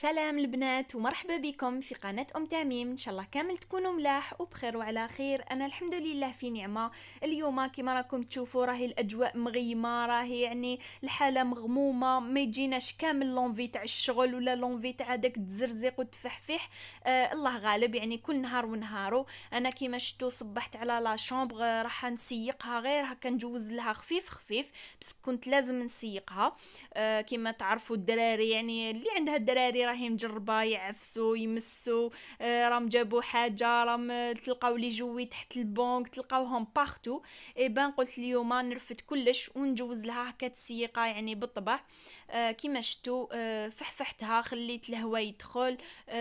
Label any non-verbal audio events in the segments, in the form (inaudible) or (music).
سلام البنات ومرحبا بكم في قناة أم تميم إن شاء الله كامل تكونوا ملاح وبخير وعلى خير أنا الحمد لله في نعمة اليوم كما راكم تشوفوا راهي الأجواء مغيمة راهي يعني الحالة مغمومة ما يجيناش كامل لونفي تاع الشغل ولا لونفي تاع داك تزرزق وتفحفح آه الله غالب يعني كل نهار ونهارو أنا كيما شتو صبحت على لا شومبغ راح نسيقها غير هكا نجوز لها خفيف خفيف بس كنت لازم نسيقها آه كيما تعرفوا الدراري يعني اللي عندها الدراري راهي مجربه يعفسوا يمسوا آه، راهم جابوا حاجه راهم آه، تلقاو لي جوي تحت البنك تلقاوهم باختو اي بان قلت اليوم نرفد كلش ونجوز لها هكا تسيقه يعني بالطبع آه، كيما شفتوا فحفحتها خليت الهواء يدخل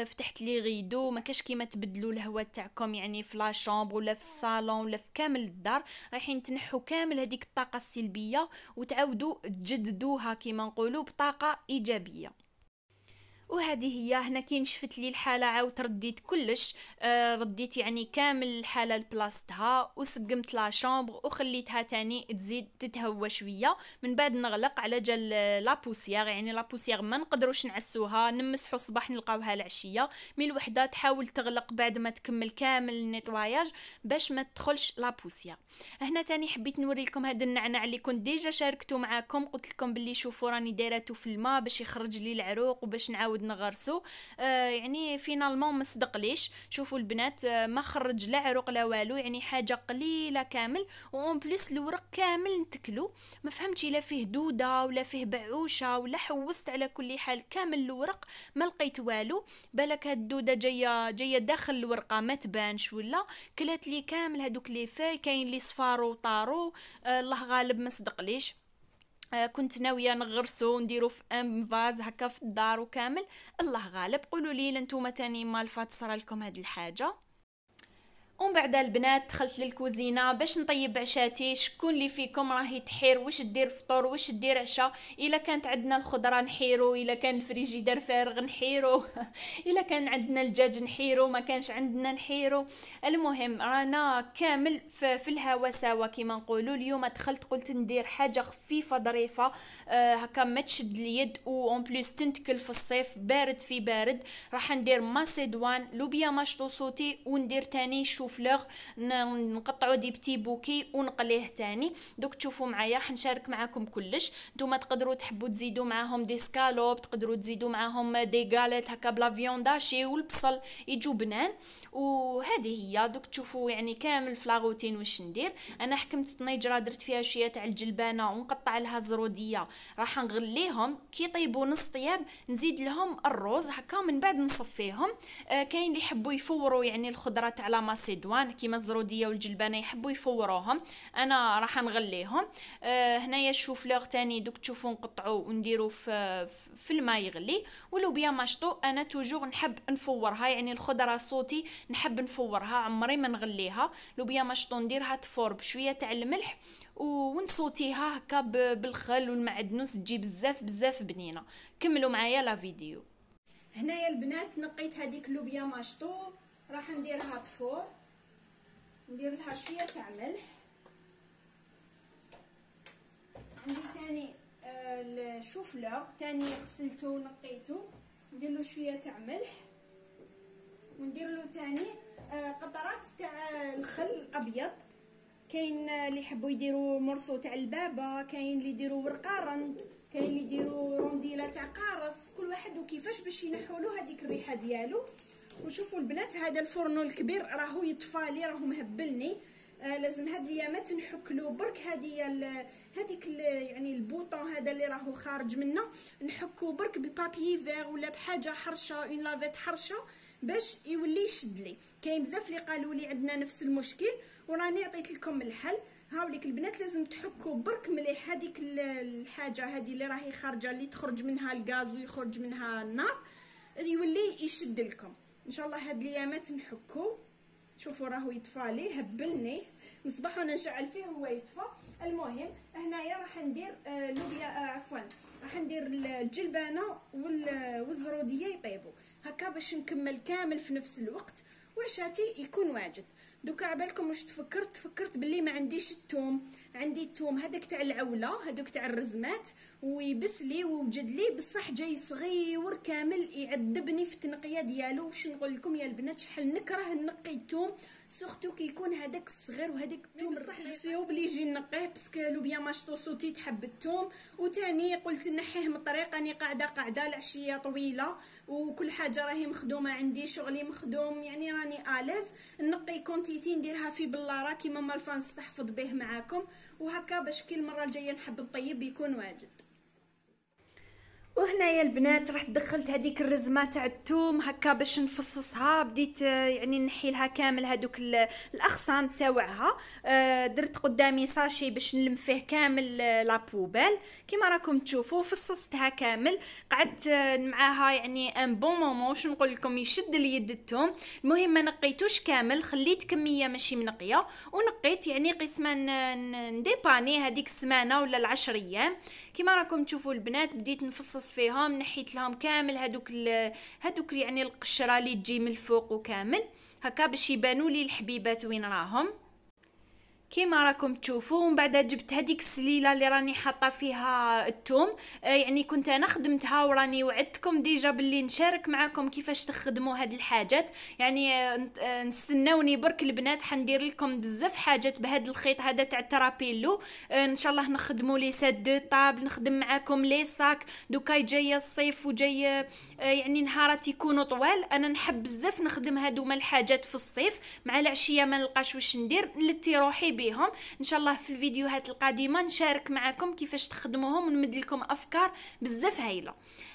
فتحت لي غيدو ما كاش كيما تبدلوا الهواء تاعكم يعني في لا ولا في الصالون ولا في كامل الدار رايحين تنحوا كامل هذيك الطاقه السلبيه وتعودوا تجددوها كيما نقولوا بطاقه ايجابيه وهذه هي هنا كي نشفت لي الحاله عاود رديت كلش آه رديت يعني كامل الحاله لبلاصتها وسقمت لا شامبر وخليتها تاني تزيد تتهوى شويه من بعد نغلق على جال لا بوسيغ يعني لا بوسيغ ما نقدروش نعسوها نمسحو الصباح نلقاوها العشيه مي الوحده تحاول تغلق بعد ما تكمل كامل النيتواياج باش ما تدخلش لا بوسيغ هنا تاني حبيت نوريكم هذا النعناع اللي كنت ديجا شاركته معاكم قلت لكم باللي شوفوا راني دايرته في الماء باش يخرج لي العروق وباش نعاود نعاود نغرسو آه، يعني فينالمون ما صدقليش شوفوا البنات آه، ما خرج لا عروق لا والو يعني حاجه قليله كامل وان بليس الورق كامل نتكلو ما فهمتش الا فيه دوده ولا فيه بعوشه ولا حوست على كل حال كامل الورق ما لقيت والو بالك هاد الدوده جايه جايه داخل الورقه ما تبانش ولا كلات لي كامل هادوك لي فاي كاين لي صفارو طارو آه، الله غالب ما صدقليش آه، كنت ناويه نغرسو ونديرو في ام فاز هكا في الدار وكامل الله غالب قولوا لي لنتوما تاني مالفات صرا لكم هاد الحاجه ومن بعد البنات دخلت للكوزينه باش نطيب عشاتي شكون اللي فيكم راهي تحير واش دير فطور واش دير عشاء الا كانت عندنا الخضره نحيرو الا كان الفريجيدار فارغ نحيرو (laughs) الا كان عندنا الدجاج نحيرو ما كانش عندنا نحيرو المهم رانا كامل في الهوا سوا كيما نقولوا اليوم دخلت قلت ندير حاجه خفيفه ظريفه آه، هكا ما تشد اليد و اون بليس تنتكل في الصيف بارد في بارد راح ندير ماسيدوان لوبيا ماشطو صوتي وندير تاني شو شوفلوغ نقطعو دي بتي بوكي ونقليه تاني دوك تشوفوا معايا حنشارك معاكم كلش نتوما تقدروا تحبوا تزيدوا معاهم دي سكالوب تقدروا تزيدوا معاهم دي غاليت هكا بلا فيون داشي والبصل يجوا بنان وهذه هي دوك تشوفوا يعني كامل فلاغوتين واش ندير انا حكمت الطنيجره درت فيها شويه تاع الجلبانه ونقطع لها الزروديه راح نغليهم كي يطيبوا نص طياب نزيد لهم الروز هكا من بعد نصفيهم آه كاين اللي يحبوا يفوروا يعني الخضره تاع لا سيدوان كيما الزروديه والجلبانه يحبوا يفوروهم انا راح نغليهم آه هنايا الشوفلوغ تاني دوك تشوفوا نقطعوا ونديروا في في الماء يغلي ولو ماشطو انا توجور نحب نفورها يعني الخضره صوتي نحب نفورها عمري ما نغليها لو ماشطو نديرها تفور بشويه تاع الملح ونصوتيها هكا بالخل والمعدنوس تجي بزاف بزاف بنينه كملوا معايا لا فيديو هنايا البنات نقيت هذيك لوبيا ماشطو راح نديرها تفور ندير شويه تاع ملح عندي تاني آه، الشوفلور تاني غسلته ونقيته ندير له شويه تاع ملح وندير له تاني آه، قطرات تاع الخل الابيض كاين اللي يحبوا يديروا مرصو تاع البابا كاين اللي يديروا رند كاين اللي يديروا رونديله تاع قارص كل واحد وكيفاش باش ينحوا له هذيك الريحه ديالو وشوفوا البنات هذا الفرن الكبير راهو يطفالي راهو مهبلني آه لازم هاد ليامات نحكلو برك هادي هذيك يعني البوطون هذا اللي راهو خارج منه نحكو برك ببابي فيغ ولا بحاجه حرشه اون لافيت حرشه باش يولي يشد لي كاين بزاف اللي قالوا لي عندنا نفس المشكل وراني عطيت لكم الحل هاوليك البنات لازم تحكو برك مليح هذيك الحاجه هذه اللي راهي خارجه اللي تخرج منها الغاز ويخرج منها النار يولي يشد لكم ان شاء الله هاد ليامات نحكو شوفوا راهو يطفى لي هبلني مصباح وانا نشعل فيه هو يطفى المهم هنايا راح ندير آه لوبيا آه، عفوا راح ندير الجلبانه والزروديه يطيبوا هكا باش نكمل كامل في نفس الوقت وعشاتي يكون واجد دوكا عبالكم واش تفكرت فكرت باللي ما عنديش الثوم عندي الثوم هذاك تاع العوله هذوك تاع الرزمات ويبس لي ووجد لي بصح جاي صغير كامل يعذبني في التنقيه ديالو واش نقول لكم يا البنات شحال نكره نقي الثوم سورتو كيكون هذاك الصغير وهذاك الثوم ركزتيه بلي يجي نقيه باسكو لو بيان ماشطو صوتي تحب الثوم وثاني قلت نحيه من الطريق راني قاعده قاعده العشيه طويله وكل حاجه راهي مخدومه عندي شغلي مخدوم يعني راني اليز نقي كونتيتي نديرها في بلاره كيما مالفانس تحفظ به معاكم وهكا باش كل مره الجايه نحب نطيب يكون واجد يا البنات رحت دخلت هذيك الرزمه تاع الثوم هكا باش نفصصها بديت يعني نحي لها كامل هذوك الاغصان تاعها آه، درت قدامي ساشي باش نلم فيه كامل آه، لابوبال كيما راكم تشوفوا فصصتها كامل قعدت آه، معاها يعني ان بون مومون واش نقول لكم يشد اليد الثوم المهم ما نقيتوش كامل خليت كميه ماشي منقيه ونقيت يعني قسما نديباني هذيك السمانه ولا العشر ايام كما راكم تشوفوا البنات بديت نفصص فيهم نحيت لهم كامل هذوك هذوك يعني القشره اللي تجي من الفوق وكامل هكا باش يبانوا لي الحبيبات وين راهم كيما راكم تشوفوا ومن بعد جبت هذيك السليله اللي راني حاطه فيها الثوم آه، يعني كنت انا خدمتها وراني وعدتكم ديجا باللي نشارك معكم كيفاش تخدموا هاد الحاجات يعني آه، آه، نستناوني برك البنات حندير لكم بزاف حاجات بهاد الخيط هذا تاع الترابيلو ان شاء الله نخدموا لي سات دو طاب نخدم معاكم لي ساك دوكا جايه الصيف وجاي يعني نهارات يكونوا طوال انا نحب بزاف نخدم هادوما الحاجات في الصيف مع العشيه ما نلقاش واش ندير نلتي روحي بي بهم ان شاء الله في الفيديوهات القادمه نشارك معكم كيفاش تخدموهم ونمد لكم افكار بزاف هايله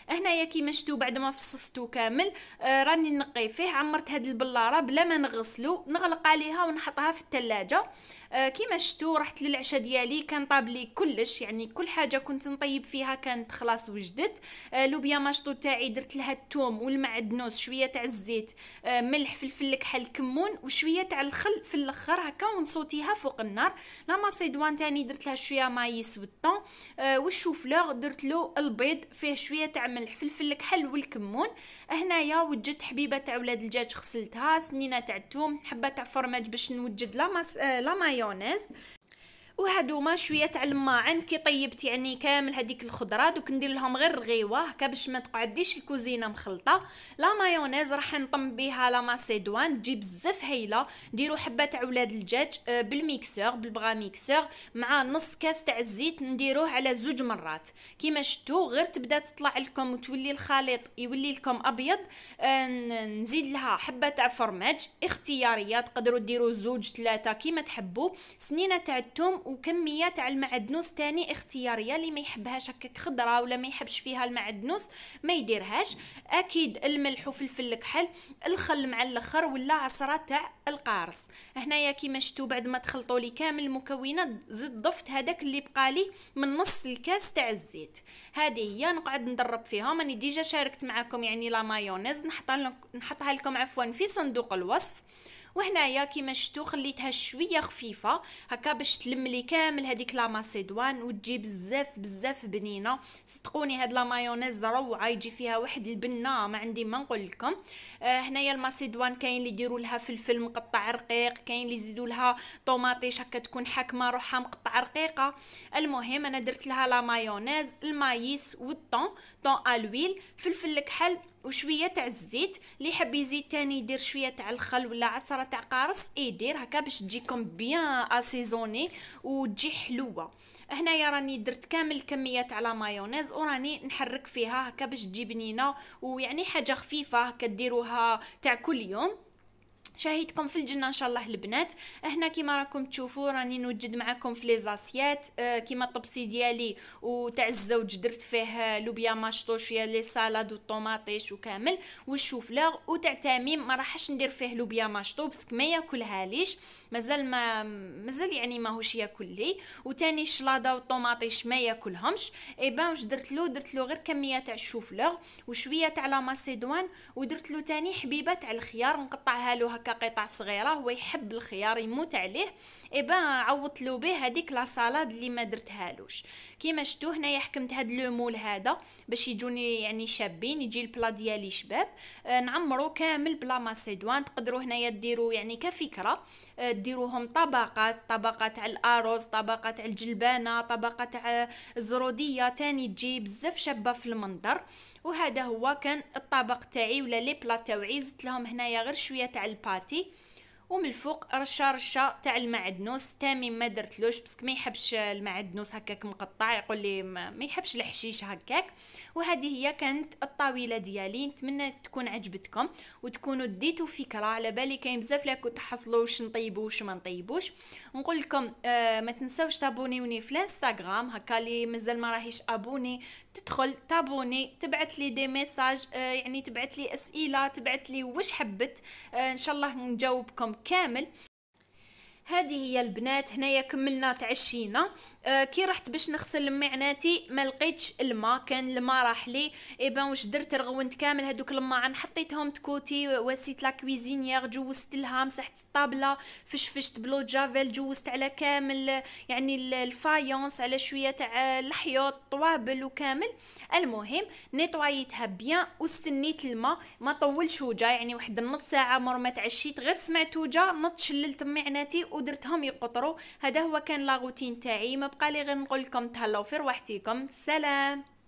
هنايا كيما شفتوا بعد ما فصصتو كامل آه راني نقي فيه عمرت هاد البلاره بلا ما نغسلو نغلق عليها ونحطها في الثلاجه آه، كيما شتو رحت للعشاء ديالي كان طاب لي كلش يعني كل حاجه كنت نطيب فيها كانت خلاص وجدت آه، لوبيا ماشطو تاعي درت لها الثوم والمعدنوس شويه تاع الزيت آه، ملح فلفل كحل كمون وشويه تاع الخل في الاخر هكا ونصوتيها فوق النار لا ماسيدوان تاني درت لها شويه مايس والطون والشوفلور درت له البيض فيه شويه تاع ملح فلفل كحل والكمون هنايا وجدت حبيبه تاع ولاد الدجاج غسلتها سنينه تاع الثوم حبه تاع فرماج باش نوجد لا ماس لا مايو Gracias. ما شويه تاع الماعن كي طيبت يعني كامل هذيك الخضره دوك ندير لهم غير رغيوه هكا باش ما تقعديش الكوزينه مخلطه لا مايونيز راح نطم بها لا ماسيدوان تجي بزاف هايله ديروا حبه تاع ولاد الدجاج آه، بالميكسور بالبغا ميكسور مع نص كاس تاع الزيت نديروه على زوج مرات كيما شفتوا غير تبدا تطلع لكم وتولي الخليط يولي لكم ابيض آه، نزيد لها حبه تاع فرماج اختياريه تقدروا ديروا زوج ثلاثه كيما تحبوا سنينه تاع الثوم وكميه تاع المعدنوس تاني اختياريه اللي ما يحبهاش هكاك خضره ولا ما يحبش فيها المعدنوس ما يديرهاش اكيد الملح وفلفل الكحل الخل مع الاخر ولا عصره تاع القارص هنايا كيما شفتوا بعد ما تخلطوا لي كامل المكونات زدت ضفت هذاك اللي بقى لي من نص الكاس تاع الزيت هذه هي نقعد ندرب فيها ماني ديجا شاركت معكم يعني لا مايونيز نحطها نحطها لكم عفوا في صندوق الوصف وهنايا كيما شفتو خليتها شويه خفيفه هكا باش تلملي كامل هذيك لا ماسيدوان وتجي بزاف بزاف بنينه صدقوني هاد لا مايونيز روعه يجي فيها واحد البنه ما عندي ما نقول لكم آه هنايا الماسيدوان كاين اللي يديروا لها فلفل مقطع رقيق كاين اللي يزيدوا لها طوماطيش هكا تكون حاكمه روحها مقطع رقيقه المهم انا درت لها لا مايونيز المايس والطون طون الويل فلفل الكحل وشويه تاع الزيت اللي يحب يزيد تاني يدير شويه تاع الخل ولا عصره تاع قارص يدير إيه، هكا باش تجيكم بيان اسيزوني وتجي حلوه هنايا راني درت كامل الكميه تاع لا مايونيز وراني نحرك فيها هكا باش تجي بنينه ويعني حاجه خفيفه هكا ديروها تاع كل يوم شاهدكم في الجنه ان شاء الله البنات هنا كما راكم تشوفوا راني نوجد معكم في لي زاسيات آه، كيما كما الطبسي ديالي وتاع الزوج درت فيه لوبيا ماشطو شويه لي سالاد والطوماطيش وكامل والشوفلور وتاع تميم ما راحش ندير فيه لوبيا ماشطو باسكو ما ياكلهاليش مازال ما مازال يعني ماهوش ياكل لي وتاني الشلاضه والطوماطيش ما ياكلهمش اي بان واش درت له درت له غير كميه تاع الشوفلور وشويه تاع لا ماسيدوان ودرت له تاني حبيبه تاع الخيار نقطعها له هكا قطع صغيره هو يحب الخيار يموت عليه اي بان عوضت له به هذيك لا سالاد اللي ما درتهالوش كيما شفتوا هنايا حكمت هاد لو مول هذا باش يجوني يعني شابين يجي البلا ديالي شباب آه، نعمرو كامل بلا ماسيدوان تقدروا هنايا ديروا يعني كفكره آه، ديروهم طبقات طبقات على الارز طبقات على الجلبانه طبقات على الزروديه تاني تجي بزاف شابه في المنظر وهذا هو كان الطبق تاعي ولا لي بلا تاعي زدت لهم هنايا غير شويه تاع الباتي ومن الفوق رشه رشه تاع المعدنوس تامين ما درتلوش باسكو ما يحبش المعدنوس هكاك مقطع يقول لي ما يحبش الحشيش هكاك وهذه هي كانت الطاوله ديالي نتمنى تكون عجبتكم وتكونوا ديتوا فكره على بالي كاين بزاف لاكو تحصلوا واش نطيبوا واش ما نطيبوش نقول لكم آه ما تنساوش تابونيوني في الانستغرام هكا اللي مازال ما راهيش ابوني تدخل تابوني تبعث لي دي ميساج آه يعني تبعث لي اسئله تبعث لي واش حبت آه ان شاء الله نجاوبكم كامل هذه هي البنات هنايا كملنا تعشينا آه كي رحت باش نغسل معناتي ما لقيتش الماء كان الماء راح لي ايبان واش درت رغونت كامل هذوك عن حطيتهم تكوتي وسيت لا كويزينيير جوزت لها مسحت الطابله فشفشت بلو جافيل جوزت على كامل يعني الفايونس على شويه تاع الحيوط طوابل وكامل المهم نيتوايتها بيان واستنيت الماء ما طولش وجا يعني واحد النص ساعه مور ما تعشيت غير سمعت وجا نط شللت معناتي ودرتهم يقطروا هذا هو كان لاغوتين تاعي ما بقى لي غير نقول لكم تهلاو في رواحتيكم سلام